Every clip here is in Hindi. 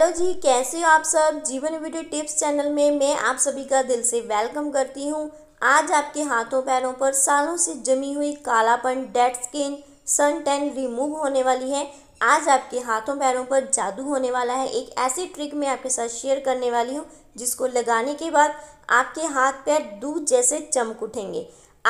हेलो जी कैसे हो आप सब जीवन वीडियो टिप्स चैनल में मैं आप सभी का दिल से वेलकम करती हूँ आज आपके हाथों पैरों पर सालों से जमी हुई कालापन dead skin sun tan remove होने वाली है आज आपके हाथों पैरों पर जादू होने वाला है एक ऐसी ट्रिक मैं आपके साथ शेयर करने वाली हूँ जिसको लगाने के बाद आपके हाथ पैर दूध जैसे चमक उठेंगे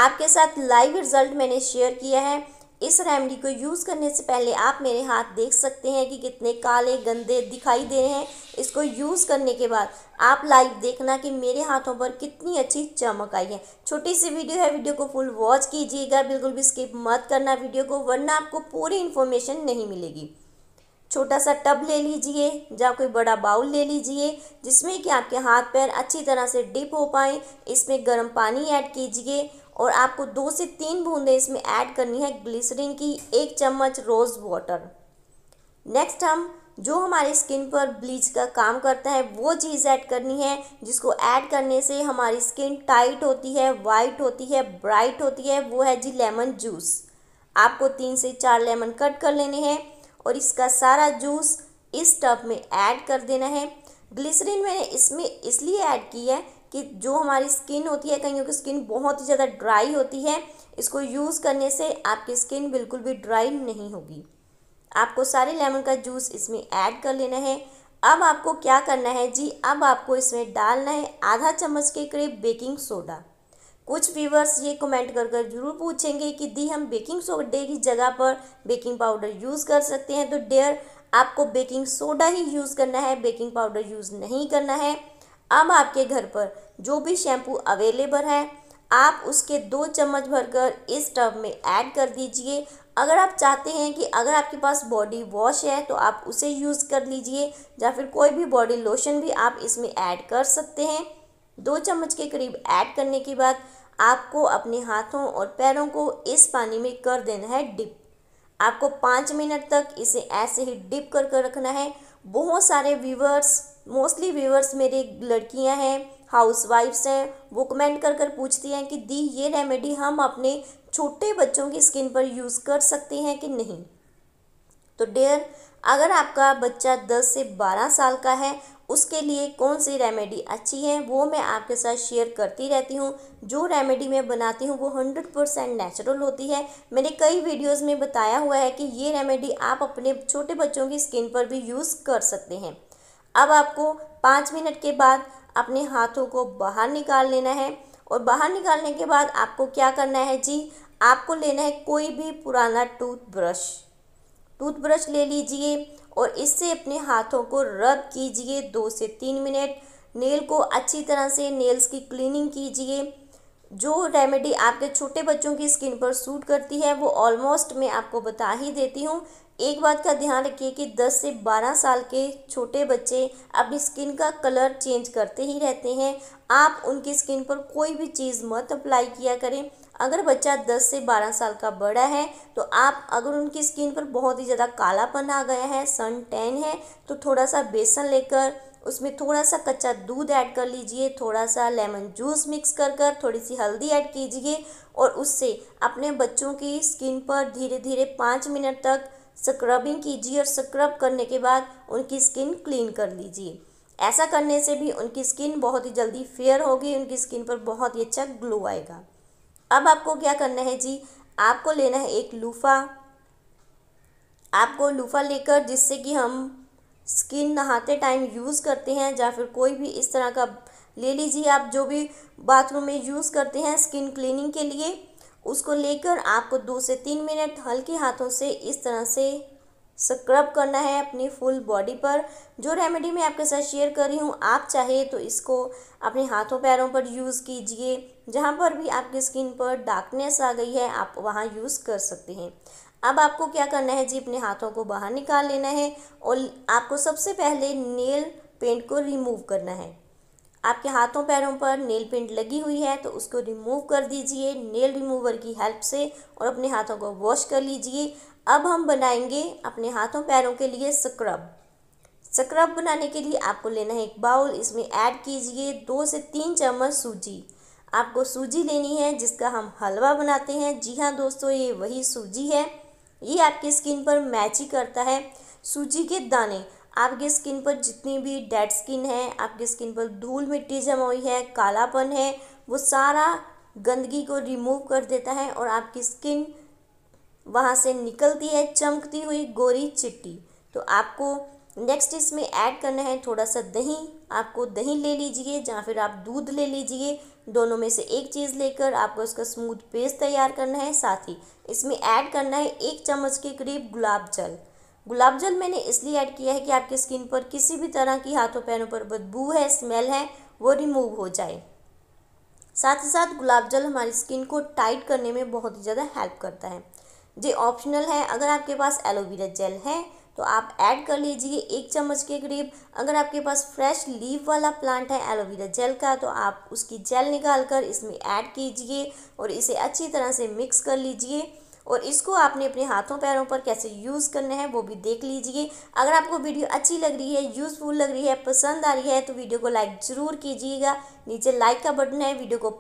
आपके साथ लाइव रिजल्ट मैंने शेयर किया है इस रेमडी को यूज़ करने से पहले आप मेरे हाथ देख सकते हैं कि कितने काले गंदे दिखाई दे रहे हैं इसको यूज़ करने के बाद आप लाइव देखना कि मेरे हाथों पर कितनी अच्छी चमक आई है छोटी सी वीडियो है वीडियो को फुल वॉच कीजिएगा बिल्कुल भी स्किप मत करना वीडियो को वरना आपको पूरी इन्फॉर्मेशन नहीं मिलेगी छोटा सा टब ले लीजिए या कोई बड़ा बाउल ले लीजिए जिसमें कि आपके हाथ पैर अच्छी तरह से डिप हो पाए इसमें गर्म पानी ऐड कीजिए और आपको दो से तीन बूंदें इसमें ऐड करनी है ग्लिसरीन की एक चम्मच रोज़ वाटर नेक्स्ट हम जो हमारे स्किन पर ब्लीच का काम करता है वो चीज़ ऐड करनी है जिसको ऐड करने से हमारी स्किन टाइट होती है वाइट होती है ब्राइट होती है वो है जी लेमन जूस आपको तीन से चार लेमन कट कर लेने हैं और इसका सारा जूस इस टब में ऐड कर देना है ग्लिसरीन मैंने इसमें इसलिए ऐड की है कि जो हमारी स्किन होती है कईयों की स्किन बहुत ही ज़्यादा ड्राई होती है इसको यूज़ करने से आपकी स्किन बिल्कुल भी ड्राई नहीं होगी आपको सारे लेमन का जूस इसमें ऐड कर लेना है अब आपको क्या करना है जी अब आपको इसमें डालना है आधा चम्मच के करीब बेकिंग सोडा कुछ व्यूवर्स ये कमेंट कर कर जरूर पूछेंगे कि दी हम बेकिंग सोडे की जगह पर बेकिंग पाउडर यूज़ कर सकते हैं तो डेयर आपको बेकिंग सोडा ही यूज़ करना है बेकिंग पाउडर यूज़ नहीं करना है अब आपके घर पर जो भी शैम्पू अवेलेबल है आप उसके दो चम्मच भरकर इस टब में ऐड कर दीजिए अगर आप चाहते हैं कि अगर आपके पास बॉडी वॉश है तो आप उसे यूज़ कर लीजिए या फिर कोई भी बॉडी लोशन भी आप इसमें ऐड कर सकते हैं दो चम्मच के करीब ऐड करने के बाद आपको अपने हाथों और पैरों को इस पानी में कर देना है डिप आपको पाँच मिनट तक इसे ऐसे ही डिप कर कर रखना है बहुत सारे व्यूवर्स मोस्टली व्यूअर्स मेरी लड़कियां हैं हाउस वाइफ्स हैं वो कमेंट कर कर पूछती हैं कि दी ये रेमेडी हम अपने छोटे बच्चों की स्किन पर यूज़ कर सकते हैं कि नहीं तो डेयर अगर आपका बच्चा 10 से 12 साल का है उसके लिए कौन सी रेमेडी अच्छी है वो मैं आपके साथ शेयर करती रहती हूँ जो रेमेडी मैं बनाती हूँ वो हंड्रेड परसेंट नेचुरल होती है मैंने कई वीडियोस में बताया हुआ है कि ये रेमेडी आप अपने छोटे बच्चों की स्किन पर भी यूज़ कर सकते हैं अब आपको पाँच मिनट के बाद अपने हाथों को बाहर निकाल लेना है और बाहर निकालने के बाद आपको क्या करना है जी आपको लेना है कोई भी पुराना टूथब्रश टूथब्रश ले लीजिए और इससे अपने हाथों को रब कीजिए दो से तीन मिनट नेल को अच्छी तरह से नेल्स की क्लीनिंग कीजिए जो रेमेडी आपके छोटे बच्चों की स्किन पर सूट करती है वो ऑलमोस्ट मैं आपको बता ही देती हूँ एक बात का ध्यान रखिए कि 10 से 12 साल के छोटे बच्चे अपनी स्किन का कलर चेंज करते ही रहते हैं आप उनकी स्किन पर कोई भी चीज़ मत अप्लाई किया करें अगर बच्चा 10 से 12 साल का बड़ा है तो आप अगर उनकी स्किन पर बहुत ही ज़्यादा कालापन आ गया है सन टैन है तो थोड़ा सा बेसन लेकर उसमें थोड़ा सा कच्चा दूध ऐड कर लीजिए थोड़ा सा लेमन जूस मिक्स कर कर थोड़ी सी हल्दी ऐड कीजिए और उससे अपने बच्चों की स्किन पर धीरे धीरे पाँच मिनट तक स्क्रबिंग कीजिए और स्क्रब करने के बाद उनकी स्किन क्लीन कर लीजिए ऐसा करने से भी उनकी स्किन बहुत ही जल्दी फेयर होगी उनकी स्किन पर बहुत ही अच्छा ग्लो आएगा अब आपको क्या करना है जी आपको लेना है एक लूफा आपको लूफा लेकर जिससे कि हम स्किन नहाते टाइम यूज़ करते हैं या फिर कोई भी इस तरह का ले लीजिए आप जो भी बाथरूम में यूज़ करते हैं स्किन क्लीनिंग के लिए उसको लेकर आपको दो से तीन मिनट हल्के हाथों से इस तरह से स्क्रब करना है अपनी फुल बॉडी पर जो रेमेडी मैं आपके साथ शेयर कर रही हूँ आप चाहे तो इसको अपने हाथों पैरों पर यूज़ कीजिए जहाँ पर भी आपकी स्किन पर डार्कनेस आ गई है आप वहाँ यूज़ कर सकते हैं अब आपको क्या करना है जी अपने हाथों को बाहर निकाल लेना है और आपको सबसे पहले नेल पेंट को रिमूव करना है आपके हाथों पैरों पर नेल पेंट लगी हुई है तो उसको रिमूव कर दीजिए नेल रिमूवर की हेल्प से और अपने हाथों को वॉश कर लीजिए अब हम बनाएंगे अपने हाथों पैरों के लिए स्क्रब स्क्रब बनाने के लिए आपको लेना है एक बाउल इसमें ऐड कीजिए दो से तीन चम्मच सूजी आपको सूजी लेनी है जिसका हम हलवा बनाते हैं जी हाँ दोस्तों ये वही सूजी है ये आपकी स्किन पर मैच ही करता है सूजी के दाने आपकी स्किन पर जितनी भी डेड स्किन है आपकी स्किन पर धूल मिट्टी जमा हुई है कालापन है वो सारा गंदगी को रिमूव कर देता है और आपकी स्किन वहाँ से निकलती है चमकती हुई गोरी चिट्टी तो आपको नेक्स्ट इसमें ऐड करना है थोड़ा सा दही आपको दही ले लीजिए या फिर आप दूध ले लीजिए दोनों में से एक चीज़ लेकर आपको इसका स्मूथ पेस्ट तैयार करना है साथ ही इसमें ऐड करना है एक चम्मच के करीब गुलाब जल गुलाब जल मैंने इसलिए ऐड किया है कि आपकी स्किन पर किसी भी तरह की हाथों पैरों पर बदबू है स्मेल है वो रिमूव हो जाए साथ ही साथ गुलाब जल हमारी स्किन को टाइट करने में बहुत ही ज़्यादा हेल्प करता है जे ऑप्शनल है अगर आपके पास एलोवेरा जेल है तो आप ऐड कर लीजिए एक चम्मच के करीब अगर आपके पास फ्रेश लीव वाला प्लांट है एलोवेरा जेल का तो आप उसकी जेल निकाल कर इसमें ऐड कीजिए और इसे अच्छी तरह से मिक्स कर लीजिए और इसको आपने अपने हाथों पैरों पर कैसे यूज़ करना है वो भी देख लीजिए अगर आपको वीडियो अच्छी लग रही है यूज़फुल लग रही है पसंद आ रही है तो वीडियो को लाइक ज़रूर कीजिएगा नीचे लाइक का बटन है वीडियो को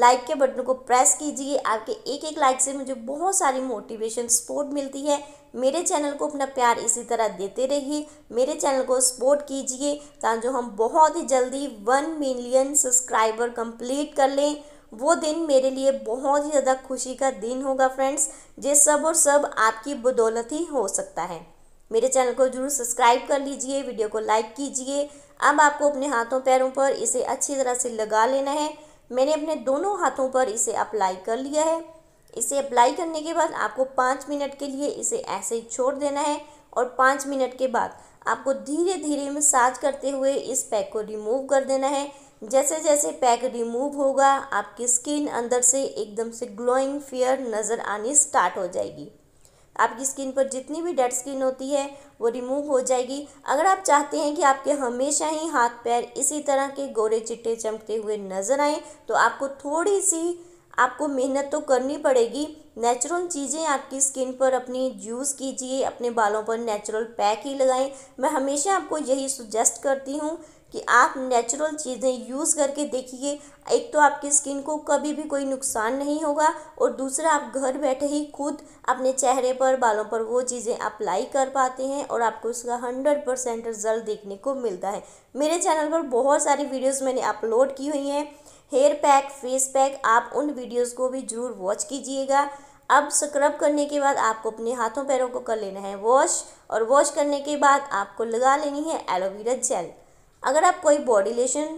लाइक के बटन को प्रेस कीजिए आपके एक एक लाइक से मुझे बहुत सारी मोटिवेशन सपोर्ट मिलती है मेरे चैनल को अपना प्यार इसी तरह देते रहिए मेरे चैनल को सपोर्ट कीजिए ताकि जो हम बहुत ही जल्दी वन मिलियन सब्सक्राइबर कंप्लीट कर लें वो दिन मेरे लिए बहुत ही ज़्यादा खुशी का दिन होगा फ्रेंड्स जे सब और सब आपकी बदौलत ही हो सकता है मेरे चैनल को जरूर सब्सक्राइब कर लीजिए वीडियो को लाइक कीजिए अब आपको अपने हाथों पैरों पर इसे अच्छी तरह से लगा लेना है मैंने अपने दोनों हाथों पर इसे अप्लाई कर लिया है इसे अप्लाई करने के बाद आपको पाँच मिनट के लिए इसे ऐसे ही छोड़ देना है और पाँच मिनट के बाद आपको धीरे धीरे मसाज करते हुए इस पैक को रिमूव कर देना है जैसे जैसे पैक रिमूव होगा आपकी स्किन अंदर से एकदम से ग्लोइंग फेयर नज़र आनी स्टार्ट हो जाएगी आपकी स्किन पर जितनी भी डेड स्किन होती है वो रिमूव हो जाएगी अगर आप चाहते हैं कि आपके हमेशा ही हाथ पैर इसी तरह के गोरे चिट्टे चमकते हुए नज़र आएँ तो आपको थोड़ी सी आपको मेहनत तो करनी पड़ेगी नेचुरल चीज़ें आपकी स्किन पर अपनी यूज़ कीजिए अपने बालों पर नेचुरल पैक ही लगाएं मैं हमेशा आपको यही सुजेस्ट करती हूँ कि आप नेचुरल चीज़ें यूज़ करके देखिए एक तो आपकी स्किन को कभी भी कोई नुकसान नहीं होगा और दूसरा आप घर बैठे ही खुद अपने चेहरे पर बालों पर वो चीज़ें अप्लाई कर पाते हैं और आपको उसका हंड्रेड परसेंट रिजल्ट देखने को मिलता है मेरे चैनल पर बहुत सारी वीडियोस मैंने अपलोड की हुई हैं हेयर पैक फेस पैक आप उन वीडियोज़ को भी ज़रूर वॉच कीजिएगा अब स्क्रब करने के बाद आपको अपने हाथों पैरों को कर लेना है वॉश और वॉश करने के बाद आपको लगा लेनी है एलोवेरा जेल अगर आप कोई body lotion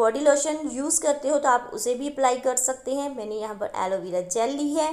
body lotion use करते हो तो आप उसे भी अप्लाई कर सकते हैं मैंने यहाँ पर एलोवेरा जेल ली है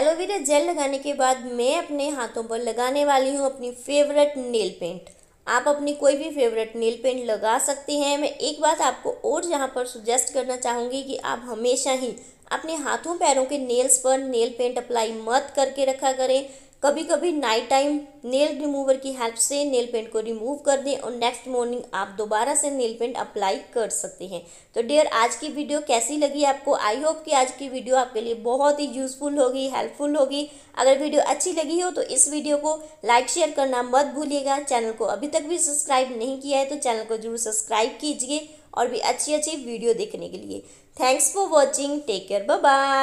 एलोवेरा जेल लगाने के बाद मैं अपने हाथों पर लगाने वाली हूँ अपनी फेवरेट नेल पेंट आप अपनी कोई भी फेवरेट नेल पेंट लगा सकते हैं मैं एक बात आपको और यहाँ पर सुजेस्ट करना चाहूँगी कि आप हमेशा ही अपने हाथों पैरों के नेल्स पर नेल पेंट अप्लाई मत करके रखा करें कभी कभी नाइट टाइम नेल रिमूवर की हेल्प से नेल पेंट को रिमूव कर दें और नेक्स्ट मॉर्निंग आप दोबारा से नेल पेंट अप्लाई कर सकते हैं तो डियर आज की वीडियो कैसी लगी आपको आई होप कि आज की वीडियो आपके लिए बहुत ही यूज़फुल होगी हेल्पफुल होगी अगर वीडियो अच्छी लगी हो तो इस वीडियो को लाइक शेयर करना मत भूलिएगा चैनल को अभी तक भी सब्सक्राइब नहीं किया है तो चैनल को जरूर सब्सक्राइब कीजिए और भी अच्छी अच्छी वीडियो देखने के लिए thanks for watching take care bye